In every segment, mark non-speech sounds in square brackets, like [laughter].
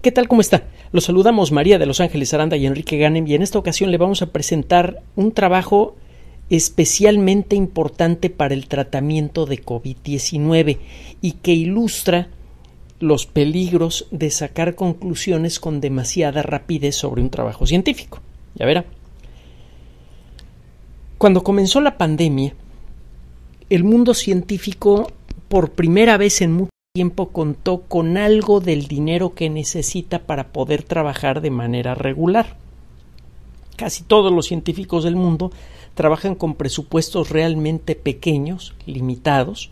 ¿Qué tal? ¿Cómo está? Los saludamos María de Los Ángeles Aranda y Enrique Ganem y en esta ocasión le vamos a presentar un trabajo especialmente importante para el tratamiento de COVID-19 y que ilustra los peligros de sacar conclusiones con demasiada rapidez sobre un trabajo científico. Ya verá. Cuando comenzó la pandemia, el mundo científico, por primera vez en mucho tiempo contó con algo del dinero que necesita para poder trabajar de manera regular. Casi todos los científicos del mundo trabajan con presupuestos realmente pequeños, limitados,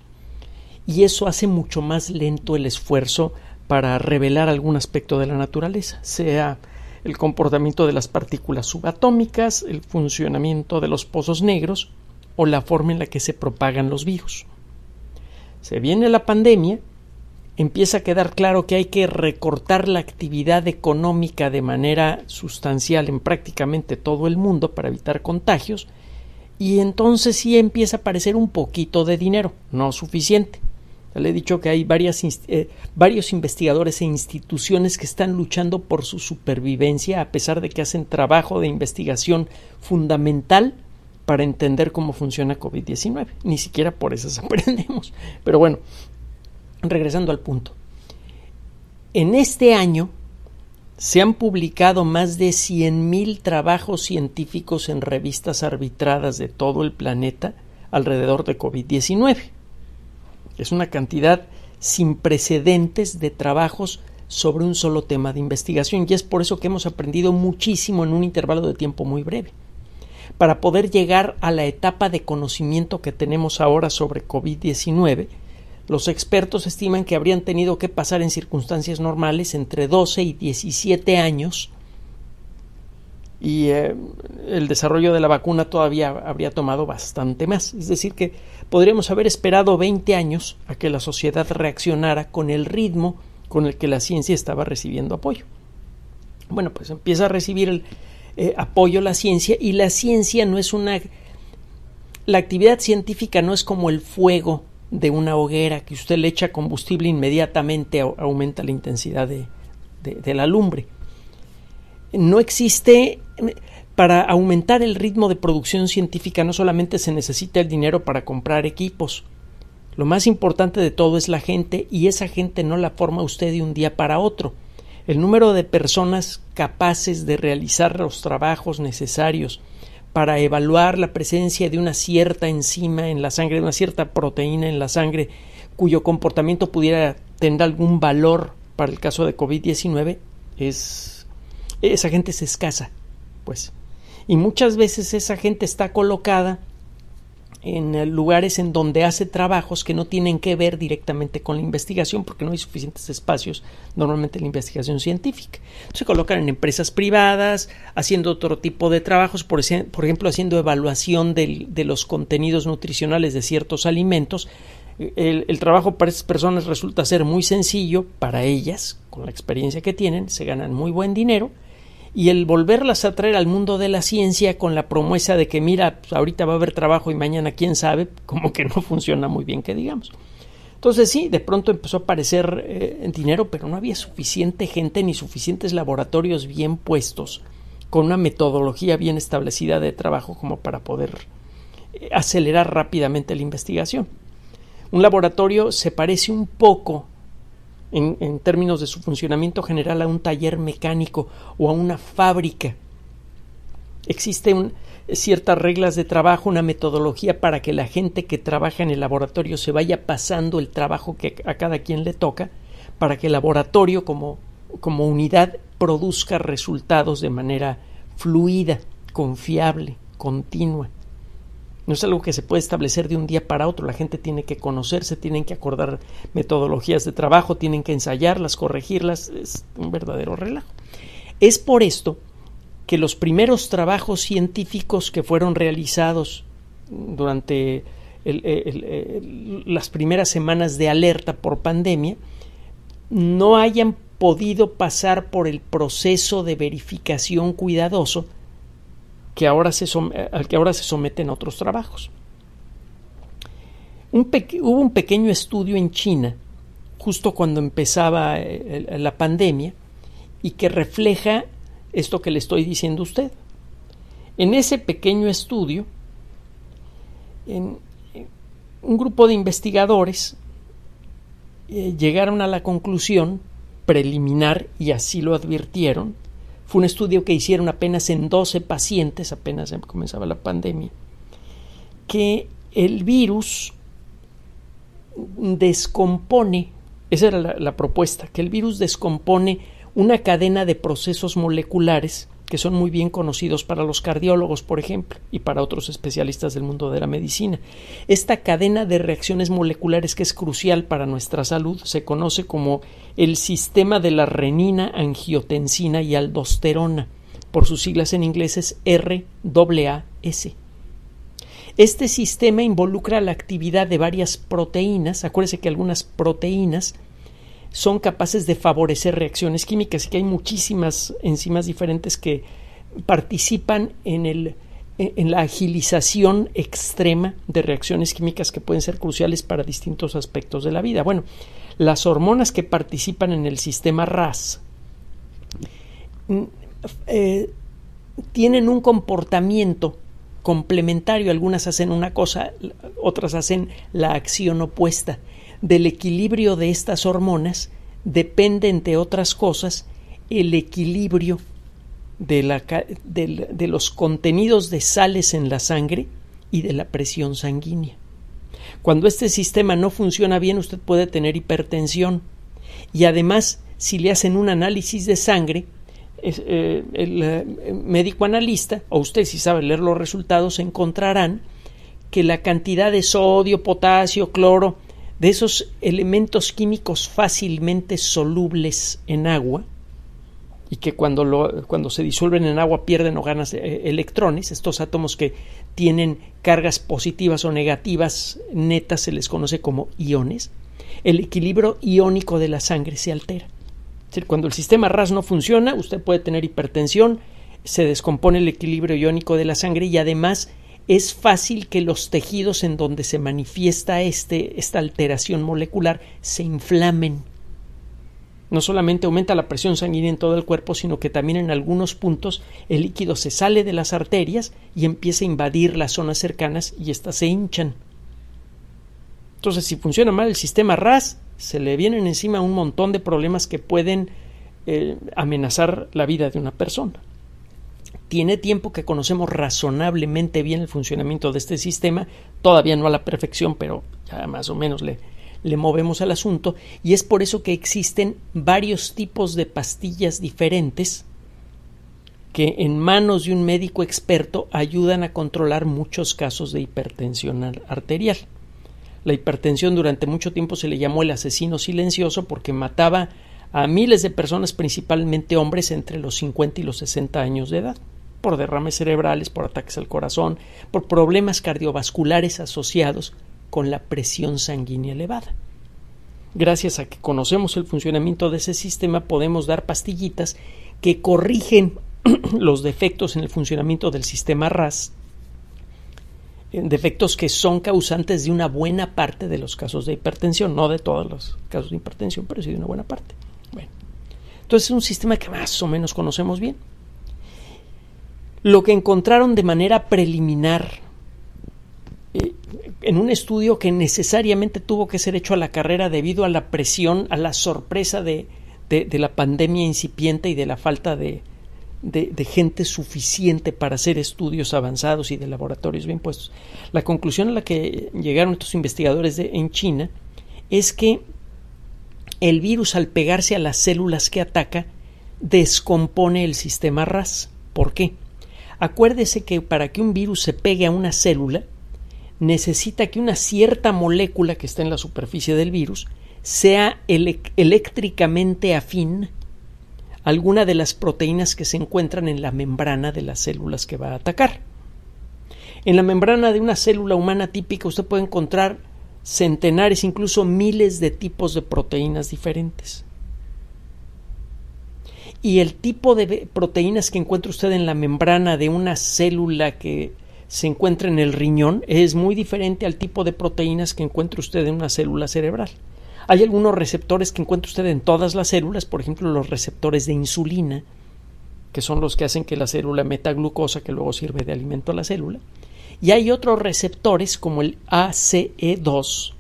y eso hace mucho más lento el esfuerzo para revelar algún aspecto de la naturaleza, sea el comportamiento de las partículas subatómicas, el funcionamiento de los pozos negros o la forma en la que se propagan los virus. Se viene la pandemia empieza a quedar claro que hay que recortar la actividad económica de manera sustancial en prácticamente todo el mundo para evitar contagios y entonces sí empieza a aparecer un poquito de dinero, no suficiente. Ya le he dicho que hay eh, varios investigadores e instituciones que están luchando por su supervivencia a pesar de que hacen trabajo de investigación fundamental para entender cómo funciona COVID-19. Ni siquiera por esas [laughs] aprendemos. Pero bueno, regresando al punto, en este año se han publicado más de 100.000 trabajos científicos en revistas arbitradas de todo el planeta alrededor de COVID-19. Es una cantidad sin precedentes de trabajos sobre un solo tema de investigación y es por eso que hemos aprendido muchísimo en un intervalo de tiempo muy breve. Para poder llegar a la etapa de conocimiento que tenemos ahora sobre COVID-19, los expertos estiman que habrían tenido que pasar en circunstancias normales entre 12 y 17 años y eh, el desarrollo de la vacuna todavía habría tomado bastante más. Es decir, que podríamos haber esperado 20 años a que la sociedad reaccionara con el ritmo con el que la ciencia estaba recibiendo apoyo. Bueno, pues empieza a recibir el eh, apoyo la ciencia y la ciencia no es una... La actividad científica no es como el fuego de una hoguera que usted le echa combustible inmediatamente aumenta la intensidad de, de la lumbre. No existe, eh, para aumentar el ritmo de producción científica no solamente se necesita el dinero para comprar equipos, lo más importante de todo es la gente y esa gente no la forma usted de un día para otro. El número de personas capaces de realizar los trabajos necesarios para evaluar la presencia de una cierta enzima en la sangre, de una cierta proteína en la sangre, cuyo comportamiento pudiera tener algún valor para el caso de COVID-19, es esa gente es escasa, pues. Y muchas veces esa gente está colocada en eh, lugares en donde hace trabajos que no tienen que ver directamente con la investigación porque no hay suficientes espacios normalmente en la investigación científica. Se colocan en empresas privadas, haciendo otro tipo de trabajos, por, ejemplo, haciendo evaluación de los contenidos nutricionales de ciertos alimentos. El, trabajo para esas personas resulta ser muy sencillo para ellas, con la experiencia que tienen, se ganan muy buen dinero y el volverlas a traer al mundo de la ciencia con la promesa de que mira, pues, ahorita va a haber trabajo y mañana quién sabe, como que no funciona muy bien que digamos. Entonces sí, de pronto empezó a aparecer eh, dinero, pero no había suficiente gente ni suficientes laboratorios bien puestos con una metodología bien establecida de trabajo como para poder eh, acelerar rápidamente la investigación. Un laboratorio se parece un poco en, términos de su funcionamiento general a un taller mecánico o a una fábrica. Existen ciertas reglas de trabajo, una metodología para que la gente que trabaja en el laboratorio se vaya pasando el trabajo que a cada quien le toca, para que el laboratorio como unidad produzca resultados de manera fluida, confiable, continua. No es algo que se puede establecer de un día para otro. La gente tiene que conocerse, tienen que acordar metodologías de trabajo, tienen que ensayarlas, corregirlas. Es un verdadero relajo. Es por esto que los primeros trabajos científicos que fueron realizados durante las primeras semanas de alerta por pandemia no hayan podido pasar por el proceso de verificación cuidadoso que ahora se eh, al que ahora se someten a otros trabajos. hubo un pequeño estudio en China, justo cuando empezaba eh, la pandemia, y que refleja esto que le estoy diciendo a usted. En ese pequeño estudio, eh, un grupo de investigadores llegaron a la conclusión preliminar, y así lo advirtieron, fue un estudio que hicieron apenas en 12 pacientes, apenas comenzaba la pandemia, que el virus descompone, esa era la, propuesta, que el virus descompone una cadena de procesos moleculares que son muy bien conocidos para los cardiólogos, por ejemplo, y para otros especialistas del mundo de la medicina. Esta cadena de reacciones moleculares que es crucial para nuestra salud se conoce como el sistema de la renina, angiotensina y aldosterona. Por sus siglas en inglés es RAAS. Este sistema involucra la actividad de varias proteínas. Acuérdese que algunas proteínas son capaces de favorecer reacciones químicas y que hay muchísimas enzimas diferentes que participan en, la agilización extrema de reacciones químicas que pueden ser cruciales para distintos aspectos de la vida. Bueno, las hormonas que participan en el sistema RAS mm, eh, tienen un comportamiento complementario, algunas hacen una cosa, otras hacen la acción opuesta. Del equilibrio de estas hormonas depende, entre otras cosas, el equilibrio de, los contenidos de sales en la sangre y de la presión sanguínea. Cuando este sistema no funciona bien, usted puede tener hipertensión. Y además, si le hacen un análisis de sangre, eh, el eh, médico analista, o usted si sabe leer los resultados, encontrarán que la cantidad de sodio, potasio, cloro de esos elementos químicos fácilmente solubles en agua y que cuando, cuando se disuelven en agua pierden o ganan eh, electrones, estos átomos que tienen cargas positivas o negativas netas se les conoce como iones, el equilibrio iónico de la sangre se altera. cuando el sistema RAS no funciona, usted puede tener hipertensión, se descompone el equilibrio iónico de la sangre y además es fácil que los tejidos en donde se manifiesta este, esta alteración molecular se inflamen. No solamente aumenta la presión sanguínea en todo el cuerpo, sino que también en algunos puntos el líquido se sale de las arterias y empieza a invadir las zonas cercanas y éstas se hinchan. Entonces, si funciona mal el sistema RAS, se le vienen encima un montón de problemas que pueden eh, amenazar la vida de una persona tiene tiempo que conocemos razonablemente bien el funcionamiento de este sistema, todavía no a la perfección, pero ya más o menos le, le movemos al asunto, y es por eso que existen varios tipos de pastillas diferentes que en manos de un médico experto ayudan a controlar muchos casos de hipertensión arterial. La hipertensión durante mucho tiempo se le llamó el asesino silencioso porque mataba a miles de personas, principalmente hombres entre los 50 y los 60 años de edad por derrames cerebrales, por ataques al corazón, por problemas cardiovasculares asociados con la presión sanguínea elevada. Gracias a que conocemos el funcionamiento de ese sistema podemos dar pastillitas que corrigen [clears throat] los defectos en el funcionamiento del sistema RAS, eh, defectos que son causantes de una buena parte de los casos de hipertensión, no de todos los casos de hipertensión, pero sí de una buena parte. entonces es un sistema que más o menos conocemos bien lo que encontraron de manera preliminar eh, en un estudio que necesariamente tuvo que ser hecho a la carrera debido a la presión, a la sorpresa de, de, la pandemia incipiente y de la falta de, de, gente suficiente para hacer estudios avanzados y de laboratorios bien puestos. La conclusión a la que llegaron estos investigadores de, en China es que el virus al pegarse a las células que ataca descompone el sistema RAS. ¿Por qué? Acuérdese que para que un virus se pegue a una célula, necesita que una cierta molécula que está en la superficie del virus sea eléctricamente afín a alguna de las proteínas que se encuentran en la membrana de las células que va a atacar. En la membrana de una célula humana típica usted puede encontrar centenares, incluso miles de tipos de proteínas diferentes y el tipo de proteínas que encuentra usted en la membrana de una célula que se encuentra en el riñón es muy diferente al tipo de proteínas que encuentra usted en una célula cerebral. Hay algunos receptores que encuentra usted en todas las células, por ejemplo los receptores de insulina, que son los que hacen que la célula meta glucosa que luego sirve de alimento a la célula. Y hay otros receptores como el ACE2,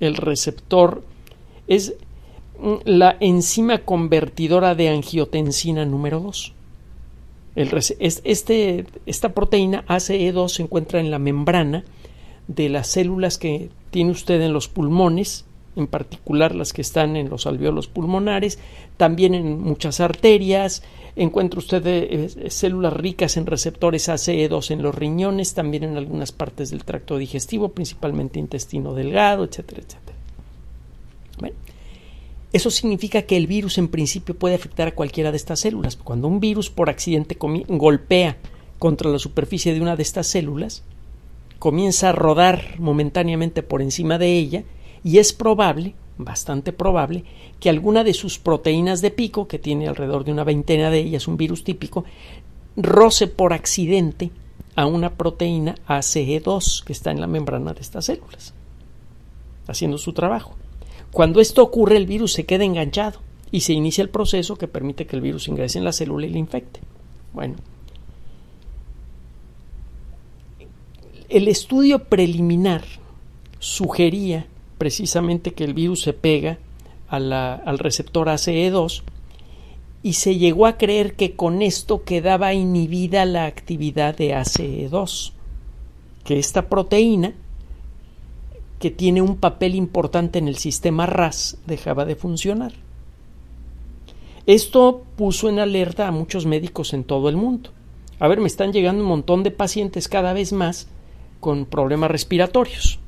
el receptor es la enzima convertidora de angiotensina número 2. este, esta proteína ACE2 se encuentra en la membrana de las células que tiene usted en los pulmones, en particular las que están en los alveolos pulmonares, también en muchas arterias, encuentra usted eh, eh, células ricas en receptores ACE2 en los riñones, también en algunas partes del tracto digestivo, principalmente intestino delgado, etcétera, etcétera. Bueno, eso significa que el virus en principio puede afectar a cualquiera de estas células. Cuando un virus por accidente golpea contra la superficie de una de estas células, comienza a rodar momentáneamente por encima de ella y es probable, bastante probable, que alguna de sus proteínas de pico, que tiene alrededor de una veintena de ellas, un virus típico, roce por accidente a una proteína ACE2 que está en la membrana de estas células, haciendo su trabajo. Cuando esto ocurre, el virus se queda enganchado y se inicia el proceso que permite que el virus ingrese en la célula y la infecte. Bueno, el estudio preliminar sugería precisamente que el virus se pega al receptor ACE2 y se llegó a creer que con esto quedaba inhibida la actividad de ACE2, que esta proteína que tiene un papel importante en el sistema RAS dejaba de funcionar. Esto puso en alerta a muchos médicos en todo el mundo. A ver, me están llegando un montón de pacientes cada vez más con problemas respiratorios.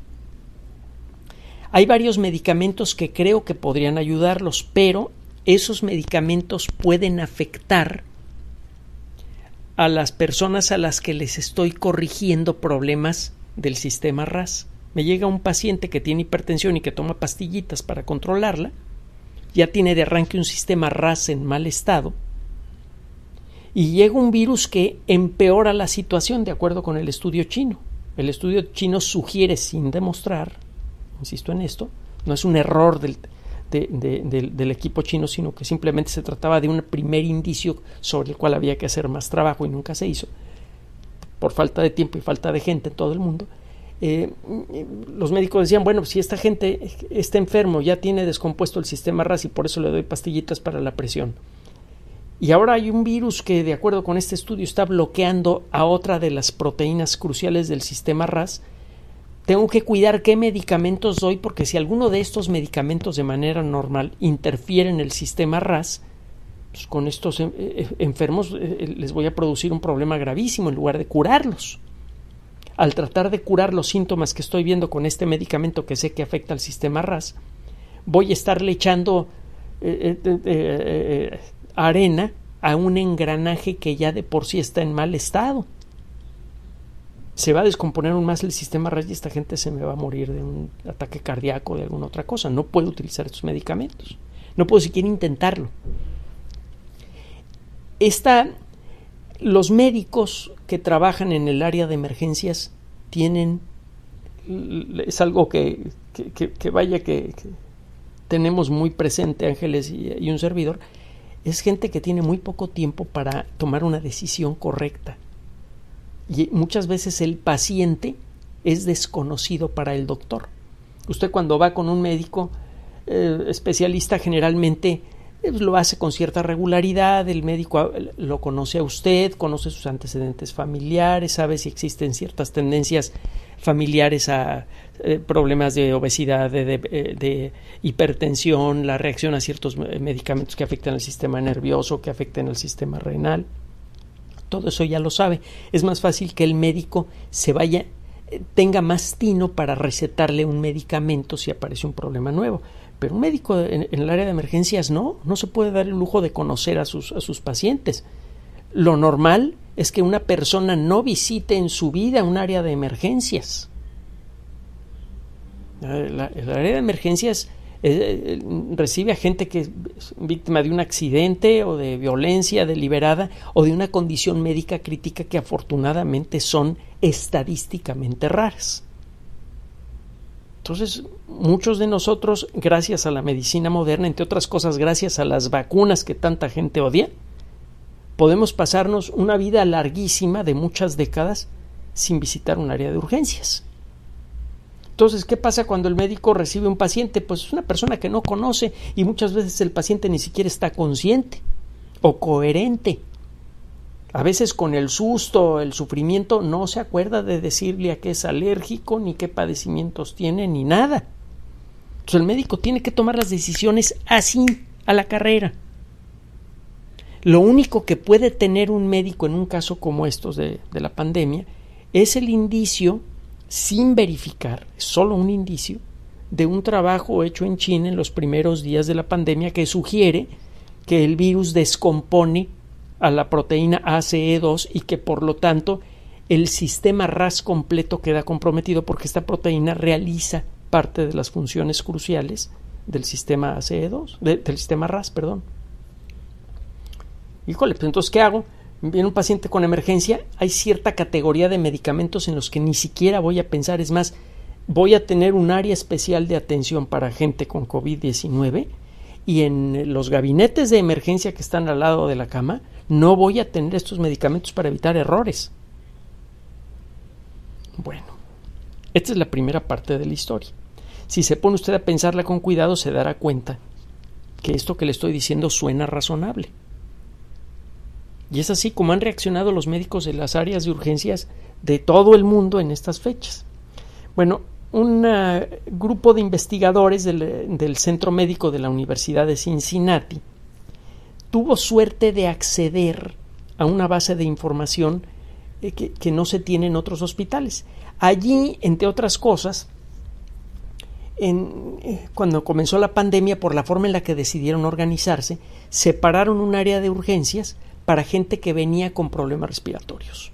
Hay varios medicamentos que creo que podrían ayudarlos, pero esos medicamentos pueden afectar a las personas a las que les estoy corrigiendo problemas del sistema RAS me llega un paciente que tiene hipertensión y que toma pastillitas para controlarla, ya tiene de arranque un sistema RAS en mal estado, y llega un virus que empeora la situación de acuerdo con el estudio chino. El estudio chino sugiere, sin demostrar, insisto en esto, no es un error del, del equipo chino, sino que simplemente se trataba de un primer indicio sobre el cual había que hacer más trabajo y nunca se hizo, por falta de tiempo y falta de gente en todo el mundo, eh, los médicos decían, bueno, si esta gente está enfermo, ya tiene descompuesto el sistema RAS y por eso le doy pastillitas para la presión. Y ahora hay un virus que, de acuerdo con este estudio, está bloqueando a otra de las proteínas cruciales del sistema RAS. Tengo que cuidar qué medicamentos doy porque si alguno de estos medicamentos de manera normal interfiere en el sistema RAS, pues, con estos eh, eh, enfermos les voy a producir un problema gravísimo en lugar de curarlos al tratar de curar los síntomas que estoy viendo con este medicamento que sé que afecta al sistema RAS, voy a estarle echando eh, eh, eh, arena a un engranaje que ya de por sí está en mal estado. Se va a descomponer aún más el sistema RAS y esta gente se me va a morir de un ataque cardíaco o de alguna otra cosa. No puedo utilizar estos medicamentos. No puedo siquiera intentarlo. Esta los médicos que trabajan en el área de emergencias tienen, es algo que, que, vaya que, tenemos muy presente Ángeles y, un servidor, es gente que tiene muy poco tiempo para tomar una decisión correcta. Y muchas veces el paciente es desconocido para el doctor. Usted cuando va con un médico eh, especialista generalmente eh, pues, lo hace con cierta regularidad, el médico lo conoce a usted, conoce sus antecedentes familiares, sabe si existen ciertas tendencias familiares a eh, problemas de obesidad, eh, de, hipertensión, la reacción a ciertos medicamentos que afectan al sistema nervioso, que afecten al sistema renal. Todo eso ya lo sabe. Es más fácil que el médico se vaya, tenga más tino para recetarle un medicamento si aparece un problema nuevo pero un médico en, el área de emergencias no, no se puede dar el lujo de conocer a sus, a sus pacientes. Lo normal es que una persona no visite en su vida un área de emergencias. el área de emergencias eh, eh, recibe a gente que es víctima de un accidente o de violencia deliberada o de una condición médica crítica que afortunadamente son estadísticamente raras. Entonces, muchos de nosotros, gracias a la medicina moderna, entre otras cosas, gracias a las vacunas que tanta gente odia, podemos pasarnos una vida larguísima de muchas décadas sin visitar un área de urgencias. Entonces, ¿qué pasa cuando el médico recibe un paciente? Pues es una persona que no conoce y muchas veces el paciente ni siquiera está consciente o coherente a veces con el susto, el sufrimiento, no se acuerda de decirle a qué es alérgico, ni qué padecimientos tiene, ni nada. Entonces el médico tiene que tomar las decisiones así, a la carrera. Lo único que puede tener un médico en un caso como estos de, de la pandemia es el indicio, sin verificar, solo un indicio, de un trabajo hecho en China en los primeros días de la pandemia que sugiere que el virus descompone a la proteína ACE2 y que por lo tanto el sistema RAS completo queda comprometido porque esta proteína realiza parte de las funciones cruciales del sistema ACE2, del sistema RAS, perdón. Híjole, pues entonces, ¿qué hago? Viene un paciente con emergencia, hay cierta categoría de medicamentos en los que ni siquiera voy a pensar, es más, voy a tener un área especial de atención para gente con COVID-19 y en los gabinetes de emergencia que están al lado de la cama, no voy a tener estos medicamentos para evitar errores. Bueno, esta es la primera parte de la historia. Si se pone usted a pensarla con cuidado, se dará cuenta que esto que le estoy diciendo suena razonable. Y es así como han reaccionado los médicos de las áreas de urgencias de todo el mundo en estas fechas. Bueno, un eh, grupo de investigadores del, Centro Médico de la Universidad de Cincinnati tuvo suerte de acceder a una base de información eh, que, no se tiene en otros hospitales. Allí, entre otras cosas, eh, cuando comenzó la pandemia, por la forma en la que decidieron organizarse, separaron un área de urgencias para gente que venía con problemas respiratorios.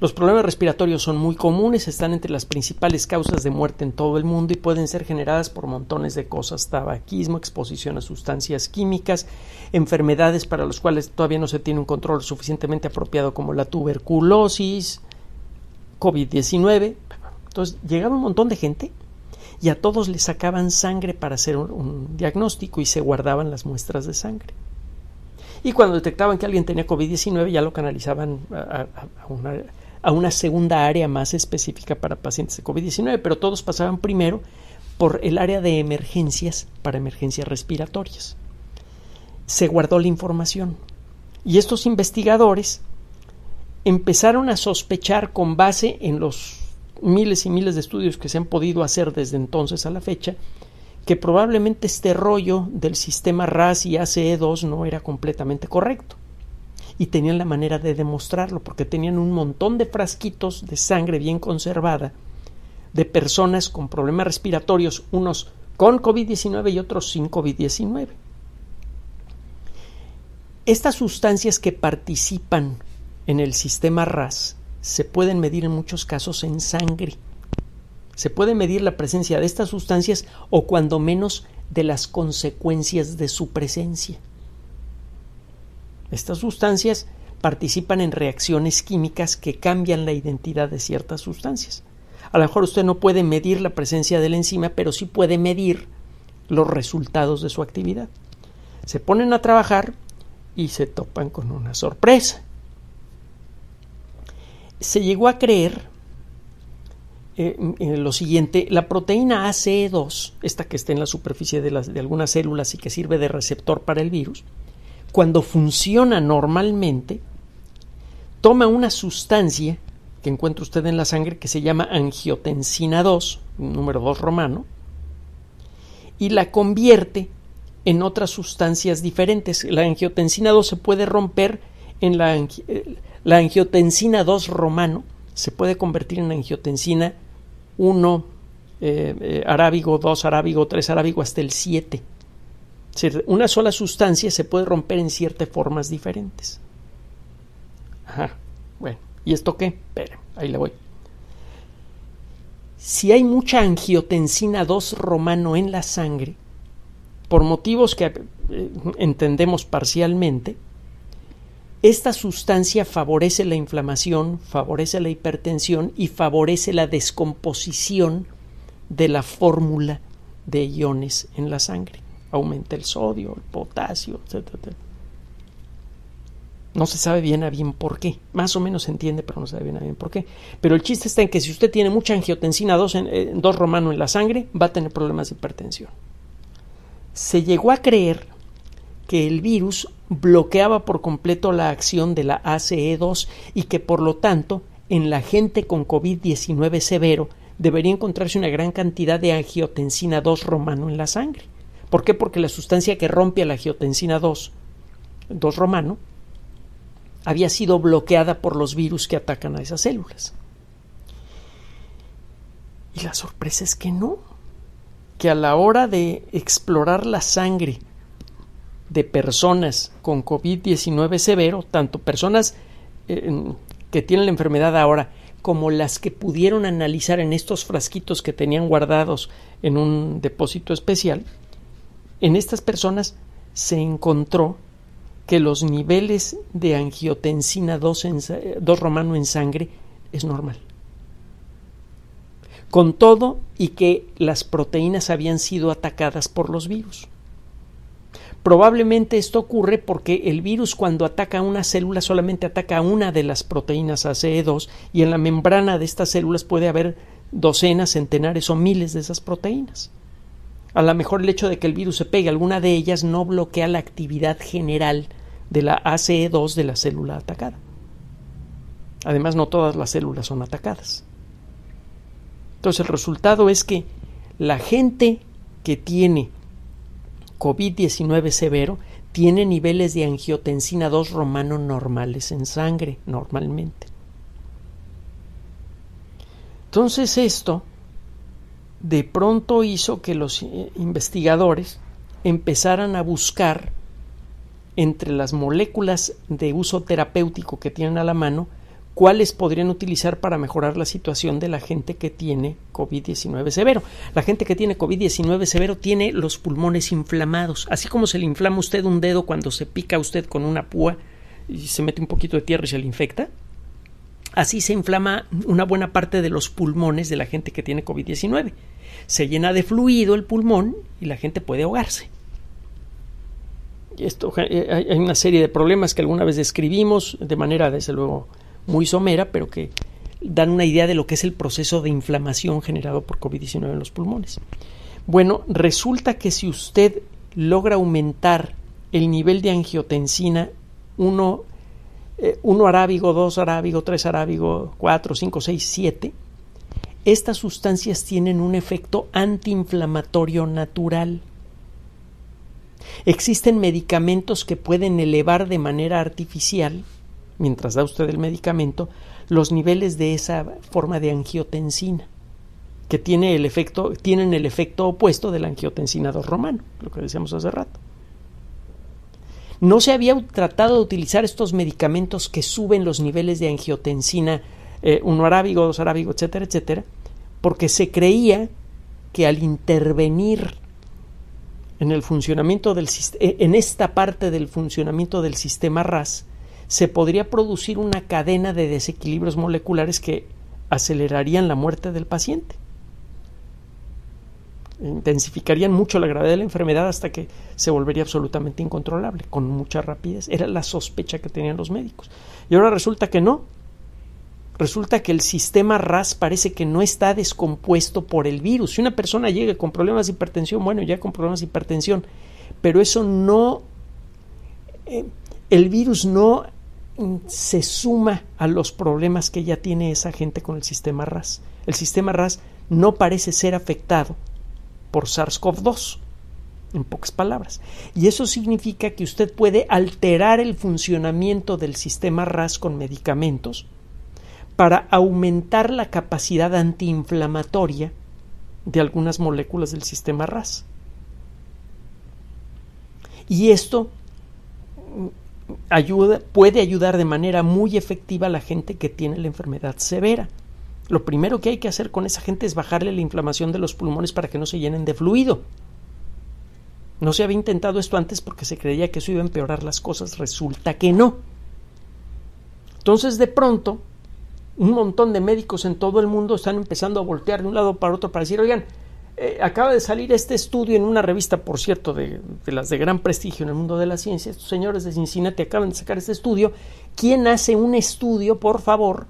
Los problemas respiratorios son muy comunes, están entre las principales causas de muerte en todo el mundo y pueden ser generadas por montones de cosas, tabaquismo, exposición a sustancias químicas, enfermedades para las cuales todavía no se tiene un control suficientemente apropiado como la tuberculosis, COVID-19. Entonces llegaba un montón de gente y a todos les sacaban sangre para hacer un, diagnóstico y se guardaban las muestras de sangre y cuando detectaban que alguien tenía COVID-19 ya lo canalizaban a, una a una segunda área más específica para pacientes de COVID-19, pero todos pasaban primero por el área de emergencias para emergencias respiratorias. Se guardó la información y estos investigadores empezaron a sospechar con base en los miles y miles de estudios que se han podido hacer desde entonces a la fecha, que probablemente este rollo del sistema RAS y ACE2 no era completamente correcto y tenían la manera de demostrarlo, porque tenían un montón de frasquitos de sangre bien conservada de personas con problemas respiratorios, unos con COVID-19 y otros sin COVID-19. Estas sustancias que participan en el sistema RAS se pueden medir en muchos casos en sangre. Se puede medir la presencia de estas sustancias o cuando menos de las consecuencias de su presencia. Estas sustancias participan en reacciones químicas que cambian la identidad de ciertas sustancias. A lo mejor usted no puede medir la presencia de la enzima, pero sí puede medir los resultados de su actividad. Se ponen a trabajar y se topan con una sorpresa. Se llegó a creer eh, lo siguiente, la proteína ACE2, esta que está en la superficie de algunas células y que sirve de receptor para el virus, cuando funciona normalmente, toma una sustancia que encuentra usted en la sangre que se llama angiotensina 2, número 2 romano, y la convierte en otras sustancias diferentes. La angiotensina 2 se puede romper en la, eh, la angiotensina 2 romano, se puede convertir en angiotensina 1 eh, eh, arábigo, 2 arábigo, 3 arábigo, hasta el 7 una sola sustancia se puede romper en ciertas formas diferentes. Ajá. Bueno, ¿y esto qué? Espera, ahí le voy. Si hay mucha angiotensina 2 romano en la sangre, por motivos que eh, entendemos parcialmente, esta sustancia favorece la inflamación, favorece la hipertensión y favorece la descomposición de la fórmula de iones en la sangre aumenta el sodio, el potasio, etc. No se sabe bien a bien por qué. Más o menos se entiende, pero no se sabe bien a bien por qué. Pero el chiste está en que si usted tiene mucha angiotensina 2, eh, romano en la sangre, va a tener problemas de hipertensión. Se llegó a creer que el virus bloqueaba por completo la acción de la ACE2 y que por lo tanto en la gente con COVID-19 severo debería encontrarse una gran cantidad de angiotensina 2 romano en la sangre. ¿Por qué? Porque la sustancia que rompe la geotensina 2, 2 romano, había sido bloqueada por los virus que atacan a esas células. Y la sorpresa es que no, que a la hora de explorar la sangre de personas con COVID-19 severo, tanto personas eh, que tienen la enfermedad ahora como las que pudieron analizar en estos frasquitos que tenían guardados en un depósito especial, en estas personas se encontró que los niveles de angiotensina 2, en, eh, romano en sangre es normal. Con todo y que las proteínas habían sido atacadas por los virus. Probablemente esto ocurre porque el virus cuando ataca una célula solamente ataca a una de las proteínas ACE2 y en la membrana de estas células puede haber docenas, centenares o miles de esas proteínas a lo mejor el hecho de que el virus se pegue, alguna de ellas no bloquea la actividad general de la ACE2 de la célula atacada. Además, no todas las células son atacadas. Entonces, el resultado es que la gente que tiene COVID-19 severo tiene niveles de angiotensina 2 romano normales en sangre, normalmente. Entonces, esto de pronto hizo que los investigadores empezaran a buscar entre las moléculas de uso terapéutico que tienen a la mano, cuáles podrían utilizar para mejorar la situación de la gente que tiene COVID-19 severo. La gente que tiene COVID-19 severo tiene los pulmones inflamados, así como se le inflama usted un dedo cuando se pica usted con una púa y se mete un poquito de tierra y se le infecta. Así se inflama una buena parte de los pulmones de la gente que tiene COVID-19 se llena de fluido el pulmón y la gente puede ahogarse. Y esto, eh, hay una serie de problemas que alguna vez describimos de manera, desde luego, muy somera, pero que dan una idea de lo que es el proceso de inflamación generado por COVID-19 en los pulmones. Bueno, resulta que si usted logra aumentar el nivel de angiotensina 1 1 eh, arábigo, 2 arábigo, 3 arábigo, 4, 5, 6, 7, estas sustancias tienen un efecto antiinflamatorio natural. Existen medicamentos que pueden elevar de manera artificial, mientras da usted el medicamento, los niveles de esa forma de angiotensina, que tiene el efecto, tienen el efecto opuesto del la angiotensina romano, lo que decíamos hace rato. No se había tratado de utilizar estos medicamentos que suben los niveles de angiotensina eh, uno arábigo, dos arábigo, etcétera, etcétera, porque se creía que al intervenir en el funcionamiento del eh, en esta parte del funcionamiento del sistema RAS se podría producir una cadena de desequilibrios moleculares que acelerarían la muerte del paciente. Intensificarían mucho la gravedad de la enfermedad hasta que se volvería absolutamente incontrolable, con mucha rapidez. Era la sospecha que tenían los médicos. Y ahora resulta que no, resulta que el sistema RAS parece que no está descompuesto por el virus. Si una persona llega con problemas de hipertensión, bueno, ya con problemas de hipertensión, pero eso no, eh, el virus no mm, se suma a los problemas que ya tiene esa gente con el sistema RAS. El sistema RAS no parece ser afectado por SARS-CoV-2, en pocas palabras. Y eso significa que usted puede alterar el funcionamiento del sistema RAS con medicamentos, para aumentar la capacidad antiinflamatoria de algunas moléculas del sistema RAS. Y esto mm, ayuda, puede ayudar de manera muy efectiva a la gente que tiene la enfermedad severa. Lo primero que hay que hacer con esa gente es bajarle la inflamación de los pulmones para que no se llenen de fluido. No se había intentado esto antes porque se creía que eso iba a empeorar las cosas, resulta que no. Entonces de pronto un montón de médicos en todo el mundo están empezando a voltear de un lado para otro para decir, oigan, eh, acaba de salir este estudio en una revista, por cierto, de, las de gran prestigio en el mundo de la ciencia. Estos señores de Cincinnati acaban de sacar este estudio. ¿Quién hace un estudio, por favor,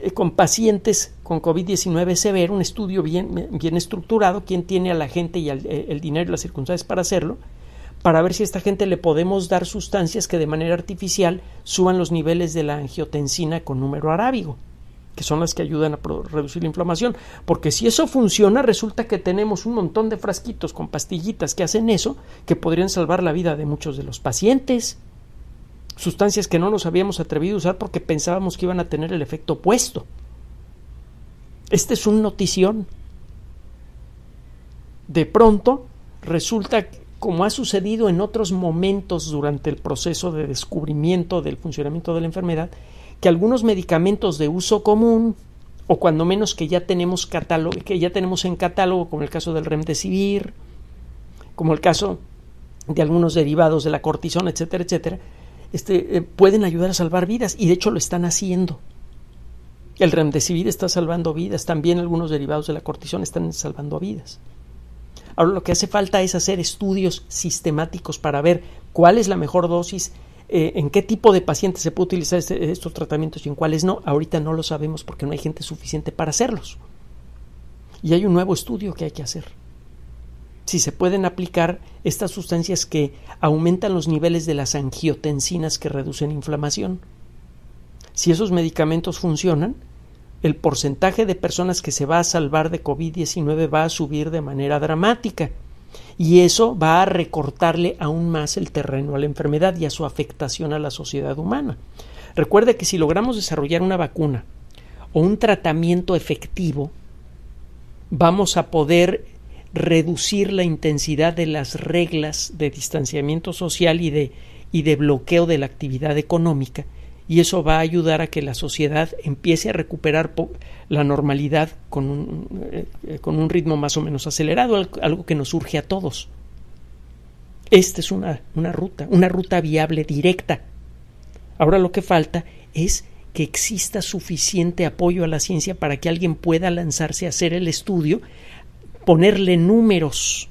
eh, con pacientes con COVID-19 severo? Un estudio bien, bien estructurado. ¿Quién tiene a la gente y eh, el dinero y las circunstancias para hacerlo? para ver si a esta gente le podemos dar sustancias que de manera artificial suban los niveles de la angiotensina con número arábigo, que son las que ayudan a reducir la inflamación. Porque si eso funciona, resulta que tenemos un montón de frasquitos con pastillitas que hacen eso, que podrían salvar la vida de muchos de los pacientes. Sustancias que no nos habíamos atrevido a usar porque pensábamos que iban a tener el efecto opuesto. Este es un notición. De pronto resulta que como ha sucedido en otros momentos durante el proceso de descubrimiento del funcionamiento de la enfermedad, que algunos medicamentos de uso común o cuando menos que ya tenemos catálogo, que ya tenemos en catálogo, como el caso del remdesivir, como el caso de algunos derivados de la cortisona, etcétera, etcétera, este, eh, pueden ayudar a salvar vidas y de hecho lo están haciendo. El remdesivir está salvando vidas, también algunos derivados de la cortisona están salvando vidas. Ahora lo que hace falta es hacer estudios sistemáticos para ver cuál es la mejor dosis, eh, en qué tipo de pacientes se puede utilizar este, estos tratamientos y en cuáles no. Ahorita no lo sabemos porque no hay gente suficiente para hacerlos. Y hay un nuevo estudio que hay que hacer. Si se pueden aplicar estas sustancias que aumentan los niveles de las angiotensinas que reducen inflamación. Si esos medicamentos funcionan, el porcentaje de personas que se va a salvar de COVID-19 va a subir de manera dramática y eso va a recortarle aún más el terreno a la enfermedad y a su afectación a la sociedad humana. Recuerde que si logramos desarrollar una vacuna o un tratamiento efectivo, vamos a poder reducir la intensidad de las reglas de distanciamiento social y de, y de bloqueo de la actividad económica y eso va a ayudar a que la sociedad empiece a recuperar la normalidad con un, eh, con un ritmo más o menos acelerado, algo que nos surge a todos. Esta es una, una ruta, una ruta viable directa. Ahora lo que falta es que exista suficiente apoyo a la ciencia para que alguien pueda lanzarse a hacer el estudio, ponerle números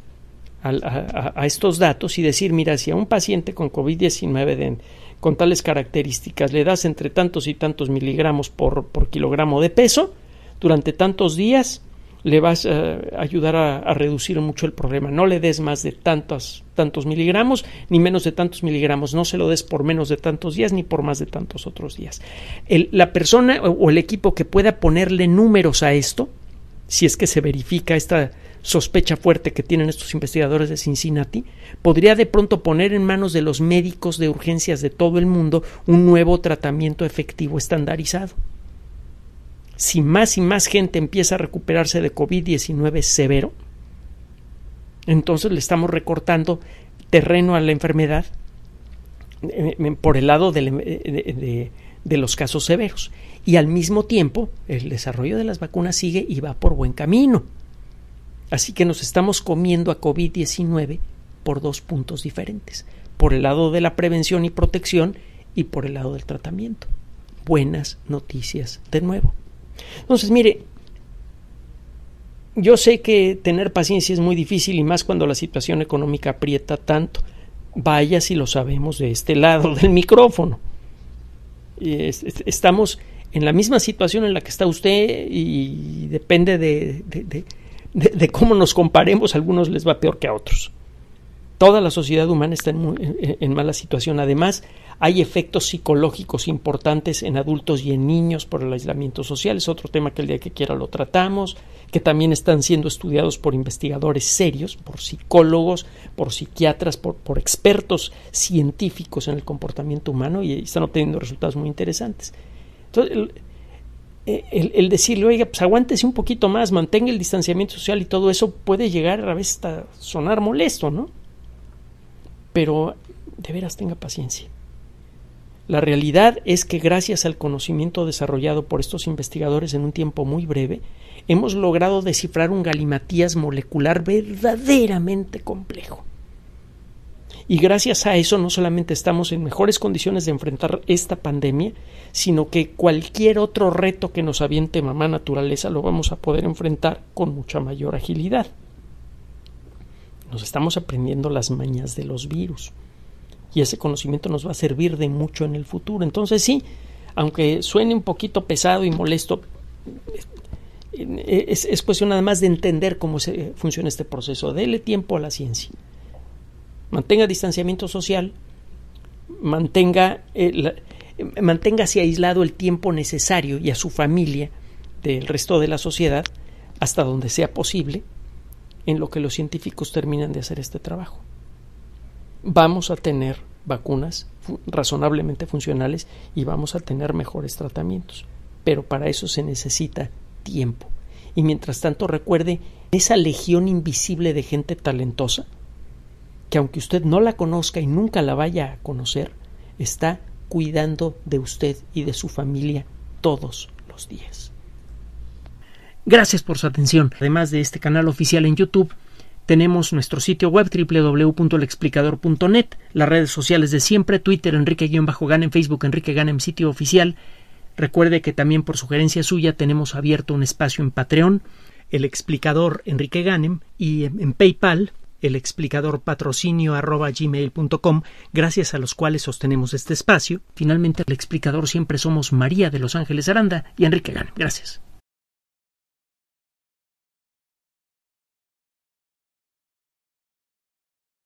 a, estos datos y decir, mira, si a un paciente con COVID-19 de, con tales características. Le das entre tantos y tantos miligramos por, kilogramo de peso durante tantos días le vas a ayudar a, reducir mucho el problema. No le des más de tantos, tantos miligramos, ni menos de tantos miligramos. No se lo des por menos de tantos días, ni por más de tantos otros días. la persona o el equipo que pueda ponerle números a esto, si es que se verifica esta, sospecha fuerte que tienen estos investigadores de Cincinnati podría de pronto poner en manos de los médicos de urgencias de todo el mundo un nuevo tratamiento efectivo estandarizado. Si más y más gente empieza a recuperarse de COVID-19 severo, entonces le estamos recortando terreno a la enfermedad eh, eh, por el lado eh, de, los casos severos. Y al mismo tiempo, el desarrollo de las vacunas sigue y va por buen camino. Así que nos estamos comiendo a COVID-19 por dos puntos diferentes, por el lado de la prevención y protección y por el lado del tratamiento. Buenas noticias de nuevo. Entonces, mire, yo sé que tener paciencia es muy difícil y más cuando la situación económica aprieta tanto. Vaya si lo sabemos de este lado del micrófono. Estamos en la misma situación en la que está usted y depende de, de de, cómo nos comparemos, a algunos les va peor que a otros. Toda la sociedad humana está en, mala situación. Además, hay efectos psicológicos importantes en adultos y en niños por el aislamiento social. Es otro tema que el día que quiera lo tratamos, que también están siendo estudiados por investigadores serios, por psicólogos, por psiquiatras, por, por expertos científicos en el comportamiento humano y están obteniendo resultados muy interesantes. Entonces, eh, el, decirle, oiga, pues aguántese un poquito más, mantenga el distanciamiento social y todo eso puede llegar a veces a sonar molesto, ¿no? Pero de veras tenga paciencia. La realidad es que gracias al conocimiento desarrollado por estos investigadores en un tiempo muy breve, hemos logrado descifrar un galimatías molecular verdaderamente complejo. Y gracias a eso no solamente estamos en mejores condiciones de enfrentar esta pandemia, sino que cualquier otro reto que nos aviente mamá naturaleza lo vamos a poder enfrentar con mucha mayor agilidad. Nos estamos aprendiendo las mañas de los virus. Y ese conocimiento nos va a servir de mucho en el futuro. Entonces sí, aunque suene un poquito pesado y molesto, eh, es, cuestión nada más de entender cómo se eh, funciona este proceso. Dele tiempo a la ciencia mantenga distanciamiento social, mantenga, eh, eh, manténgase aislado el tiempo necesario y a su familia del resto de la sociedad hasta donde sea posible, en lo que los científicos terminan de hacer este trabajo. Vamos a tener vacunas razonablemente funcionales y vamos a tener mejores tratamientos, pero para eso se necesita tiempo. Y mientras tanto recuerde esa legión invisible de gente talentosa que aunque usted no la conozca y nunca la vaya a conocer, está cuidando de usted y de su familia todos los días. Gracias por su atención. Además de este canal oficial en YouTube, tenemos nuestro sitio web www.lexplicador.net, las redes sociales de siempre, Twitter Enrique-Ganem, Facebook Enrique Ganem, sitio oficial. Recuerde que también por sugerencia suya tenemos abierto un espacio en Patreon, el explicador Enrique Ganem y en PayPal el explicador patrocinio arroba com, gracias a los cuales sostenemos este espacio. Finalmente, el explicador siempre somos María de Los Ángeles Aranda y Enrique Gan. Gracias.